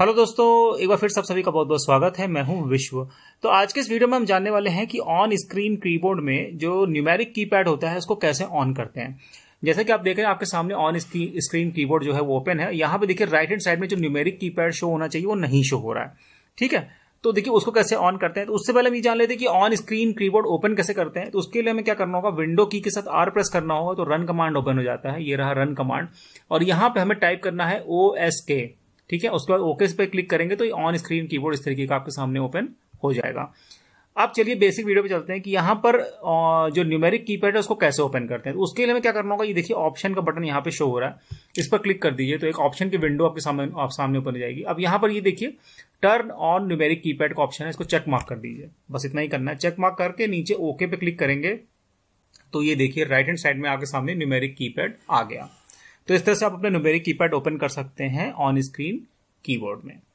hello दोस्तों एक बार फिर सब सभी का बहुत बहुत स्वागत है मैं हूं विश्व तो आज के इस वीडियो में हम जानने वाले हैं कि ऑन स्क्रीन कीबोर्ड में जो न्यूमेरिक कीपैड होता है उसको कैसे ऑन करते हैं जैसे कि आप देख रहे हैं आपके सामने ऑन स्क्रीन कीबोर्ड जो है वो ओपन है यहां पे देखिए राइट हैंड साइड में जो न्यूमेरिक की शो होना चाहिए वो नहीं शो हो रहा है ठीक है तो देखिए उसको कैसे ऑन करते हैं तो उससे पहले हम ये जान लेते हैं कि ऑन स्क्रीन कीबोर्ड ओपन कैसे करते हैं तो उसके लिए हमें क्या करना होगा विंडो की के साथ आर प्रेस करना होगा तो रन कमांड ओपन हो जाता है ये रहा रन कमांड और यहाँ पे हमें टाइप करना है ओ एस के ठीक है उसके बाद ओके पे क्लिक करेंगे तो ऑन स्क्रीन कीबोर्ड इस तरीके का आपके सामने ओपन हो जाएगा अब चलिए बेसिक वीडियो पे चलते हैं कि यहां पर जो न्यूमेरिक कीपैड है उसको कैसे ओपन करते हैं तो उसके लिए मैं क्या करना होगा ये देखिए ऑप्शन का बटन यहाँ पे शो हो रहा है इस पर क्लिक कर दीजिए तो एक ऑप्शन की विंडो आपके सामने आप सामने ओपन हो जाएगी अब यहां पर ये देखिए टर्न ऑन न्यूमेरिक कीपैड का ऑप्शन है इसको चेक मार्क कर दीजिए बस इतना ही करना है चेक मार्क करके नीचे ओके पे क्लिक करेंगे तो ये देखिए राइट हैंड साइड में आपके सामने न्यूमेरिक कीपैड आ गया तो इस तरह से आप अपने न्यूमेरिक कीपैड ओपन कर सकते हैं ऑन स्क्रीन कीबोर्ड में